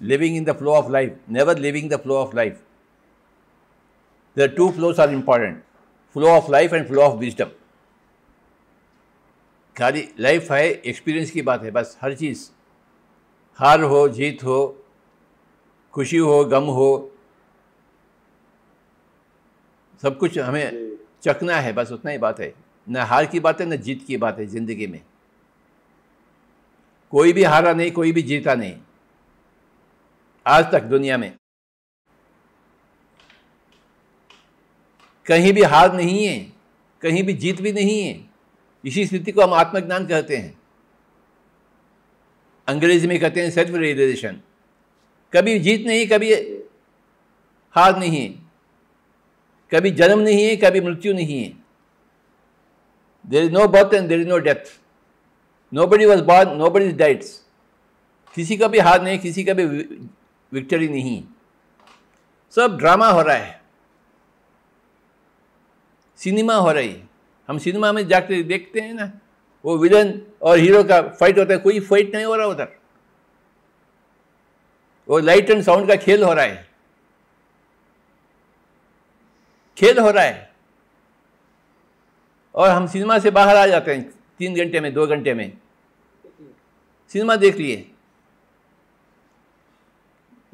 living in the flow of life, never leaving the flow of life. The two flows are important flow of life and flow of wisdom. खाली life है experience की बात है बस हर चीज़ हार हो जीत हो खुशी हो गम हो सब कुछ हमें चखना है बस उतना ही बात है ना हार की बात है ना जीत की बात है ज़िंदगी में कोई भी हारा नहीं कोई भी जीता नहीं आज तक दुनिया में कहीं भी हार नहीं है कहीं भी जीत भी नहीं है इसी स्थिति को हम आत्मज्ञान कहते हैं अंग्रेजी में कहते हैं सेल्फ रियलाइजेशन कभी जीत नहीं कभी हार नहीं है कभी जन्म नहीं है कभी मृत्यु नहीं है there is no birth and there is no death nobody was born nobody is dates किसी का भी हार नहीं किसी का भी विक्टरी नहीं सब ड्रामा हो रहा है सिनेमा हो रही हम सिनेमा में जाकर देखते हैं ना वो विलन और हीरो का फाइट होता है कोई फाइट नहीं हो रहा उधर वो लाइट एंड साउंड का खेल हो रहा है खेल हो रहा है और हम सिनेमा से बाहर आ जाते हैं तीन घंटे में दो घंटे में सिनेमा देख लिए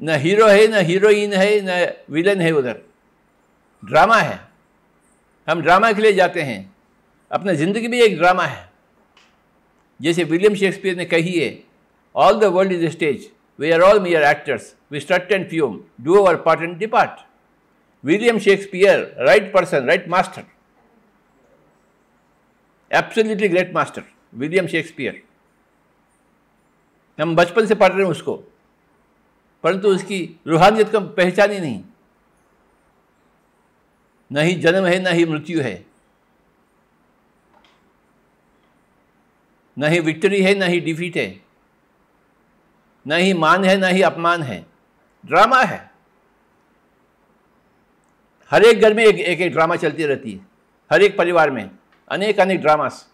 न हीरो है न हीरोइन है न विलन है उधर ड्रामा है हम ड्रामा के लिए जाते हैं अपने ज़िंदगी भी एक ड्रामा है जैसे विलियम शेक्सपियर ने कही है all the world is stage we are all mere actors we strut and fume do our part and depart William Shakespeare right person right master absolutely great master William Shakespeare हम बचपन से पढ़ रहे हैं उसको परंतु उसकी रूहानियत का पहचान ही नहीं न ही जन्म है न ही मृत्यु है न ही विक्ट्री है न ही डिफीट है न ही मान है न ही अपमान है ड्रामा है हर एक घर में एक एक, एक ड्रामा चलती रहती है हर एक परिवार में अनेक अनेक ड्रामास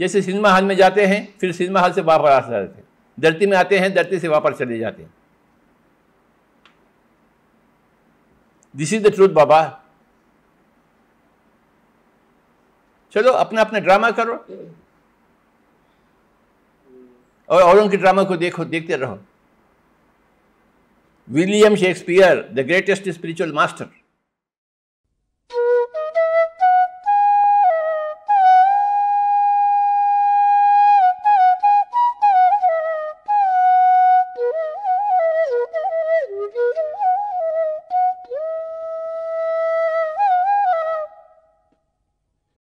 जैसे सिनेमा हॉल में जाते हैं फिर सिनेमा हॉल से वापस आते हैं धरती में आते हैं धरती से वापस चले जाते हैं दिस इज द ट्रूथ बाबा चलो अपना अपना ड्रामा करो और औरों के ड्रामा को देखो देखते रहो William Shakespeare the greatest spiritual master